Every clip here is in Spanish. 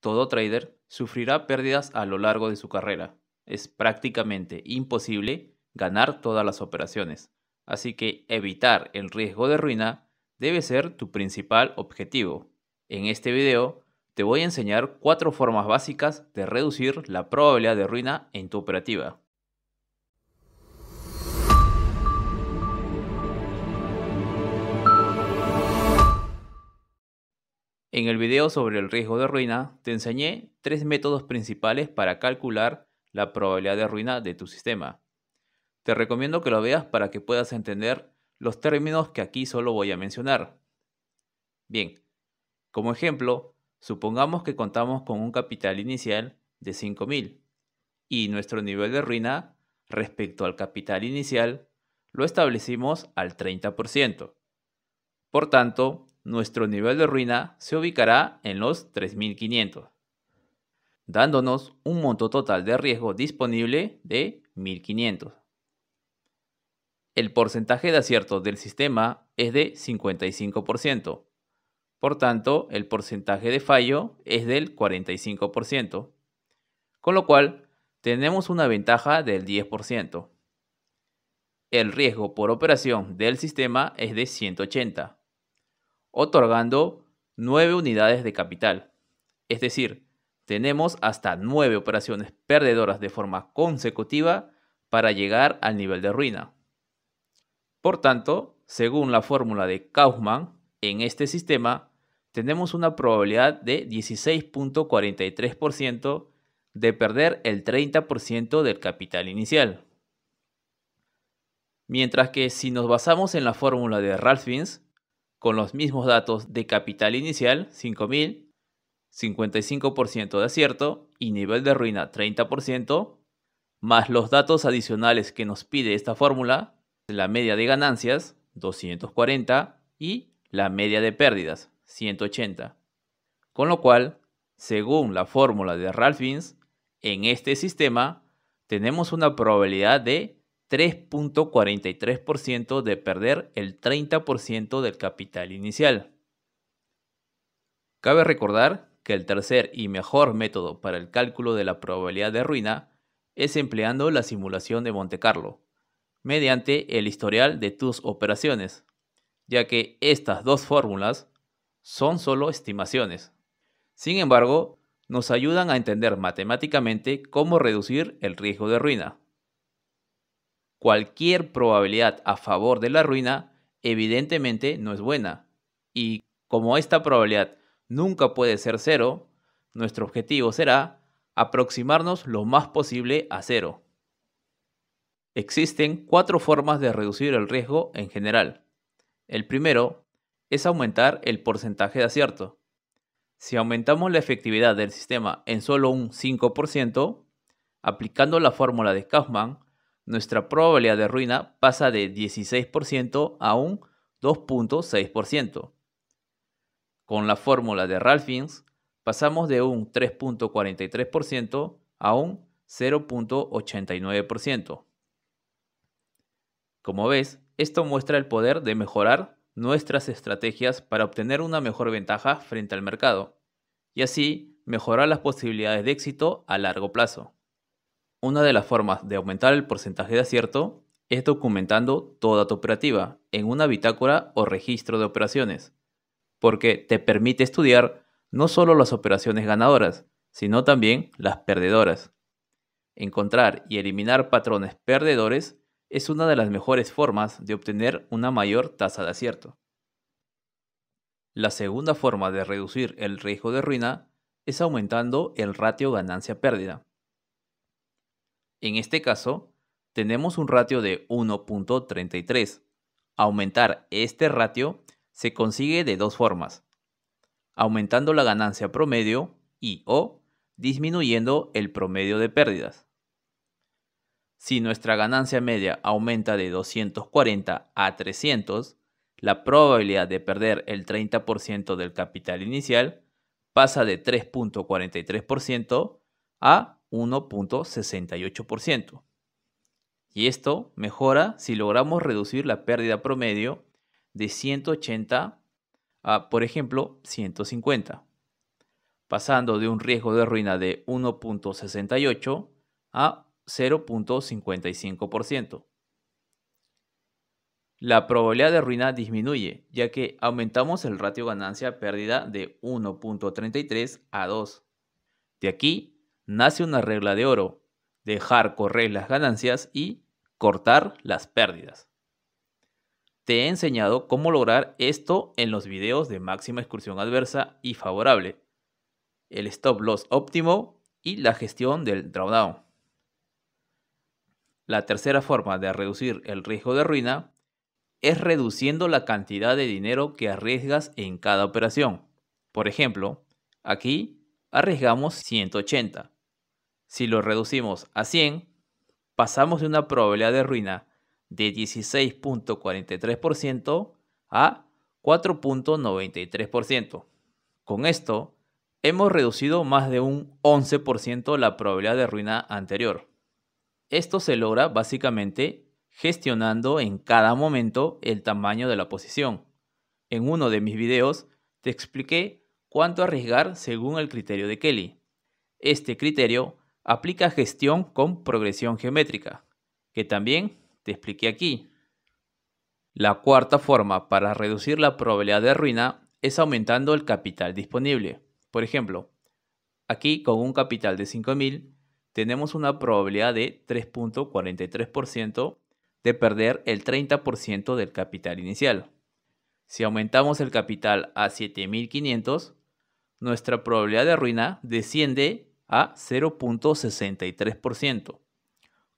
Todo trader sufrirá pérdidas a lo largo de su carrera. Es prácticamente imposible ganar todas las operaciones, así que evitar el riesgo de ruina debe ser tu principal objetivo. En este video te voy a enseñar cuatro formas básicas de reducir la probabilidad de ruina en tu operativa. En el video sobre el riesgo de ruina, te enseñé tres métodos principales para calcular la probabilidad de ruina de tu sistema. Te recomiendo que lo veas para que puedas entender los términos que aquí solo voy a mencionar. Bien, como ejemplo, supongamos que contamos con un capital inicial de 5.000 y nuestro nivel de ruina respecto al capital inicial lo establecimos al 30%. Por tanto, nuestro nivel de ruina se ubicará en los 3500, dándonos un monto total de riesgo disponible de 1500. El porcentaje de acierto del sistema es de 55%. Por tanto, el porcentaje de fallo es del 45%, con lo cual tenemos una ventaja del 10%. El riesgo por operación del sistema es de 180 otorgando 9 unidades de capital. Es decir, tenemos hasta 9 operaciones perdedoras de forma consecutiva para llegar al nivel de ruina. Por tanto, según la fórmula de Kaufman, en este sistema tenemos una probabilidad de 16.43% de perder el 30% del capital inicial. Mientras que si nos basamos en la fórmula de Ralph con los mismos datos de capital inicial, 5.000, 55% de acierto y nivel de ruina, 30%, más los datos adicionales que nos pide esta fórmula, la media de ganancias, 240, y la media de pérdidas, 180. Con lo cual, según la fórmula de Ralph en este sistema tenemos una probabilidad de 3.43% de perder el 30% del capital inicial. Cabe recordar que el tercer y mejor método para el cálculo de la probabilidad de ruina es empleando la simulación de Monte Carlo, mediante el historial de tus operaciones, ya que estas dos fórmulas son solo estimaciones. Sin embargo, nos ayudan a entender matemáticamente cómo reducir el riesgo de ruina cualquier probabilidad a favor de la ruina evidentemente no es buena. Y como esta probabilidad nunca puede ser cero, nuestro objetivo será aproximarnos lo más posible a cero. Existen cuatro formas de reducir el riesgo en general. El primero es aumentar el porcentaje de acierto. Si aumentamos la efectividad del sistema en solo un 5%, aplicando la fórmula de Kaufman, nuestra probabilidad de ruina pasa de 16% a un 2.6%. Con la fórmula de Ralphins, pasamos de un 3.43% a un 0.89%. Como ves, esto muestra el poder de mejorar nuestras estrategias para obtener una mejor ventaja frente al mercado y así mejorar las posibilidades de éxito a largo plazo. Una de las formas de aumentar el porcentaje de acierto es documentando toda tu operativa en una bitácora o registro de operaciones, porque te permite estudiar no solo las operaciones ganadoras, sino también las perdedoras. Encontrar y eliminar patrones perdedores es una de las mejores formas de obtener una mayor tasa de acierto. La segunda forma de reducir el riesgo de ruina es aumentando el ratio ganancia-pérdida. En este caso, tenemos un ratio de 1.33. Aumentar este ratio se consigue de dos formas, aumentando la ganancia promedio y o disminuyendo el promedio de pérdidas. Si nuestra ganancia media aumenta de 240 a 300, la probabilidad de perder el 30% del capital inicial pasa de 3.43% a 1.68%. Y esto mejora si logramos reducir la pérdida promedio de 180 a, por ejemplo, 150, pasando de un riesgo de ruina de 1.68 a 0.55%. La probabilidad de ruina disminuye, ya que aumentamos el ratio ganancia-pérdida de 1.33 a 2. De aquí nace una regla de oro, dejar correr las ganancias y cortar las pérdidas. Te he enseñado cómo lograr esto en los videos de máxima excursión adversa y favorable, el stop loss óptimo y la gestión del drawdown. La tercera forma de reducir el riesgo de ruina es reduciendo la cantidad de dinero que arriesgas en cada operación. Por ejemplo, aquí arriesgamos 180 si lo reducimos a 100, pasamos de una probabilidad de ruina de 16.43% a 4.93%. Con esto, hemos reducido más de un 11% la probabilidad de ruina anterior. Esto se logra básicamente gestionando en cada momento el tamaño de la posición. En uno de mis videos te expliqué cuánto arriesgar según el criterio de Kelly. Este criterio aplica gestión con progresión geométrica, que también te expliqué aquí. La cuarta forma para reducir la probabilidad de ruina es aumentando el capital disponible. Por ejemplo, aquí con un capital de 5.000 tenemos una probabilidad de 3.43% de perder el 30% del capital inicial. Si aumentamos el capital a 7.500, nuestra probabilidad de ruina desciende a 0.63%.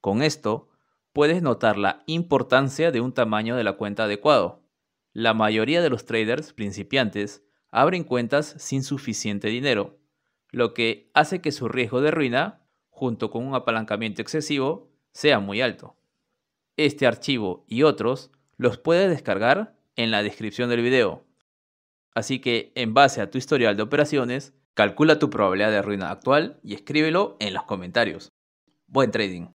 Con esto, puedes notar la importancia de un tamaño de la cuenta adecuado. La mayoría de los traders principiantes abren cuentas sin suficiente dinero, lo que hace que su riesgo de ruina, junto con un apalancamiento excesivo, sea muy alto. Este archivo y otros los puedes descargar en la descripción del video. Así que en base a tu historial de operaciones, Calcula tu probabilidad de ruina actual y escríbelo en los comentarios. Buen trading.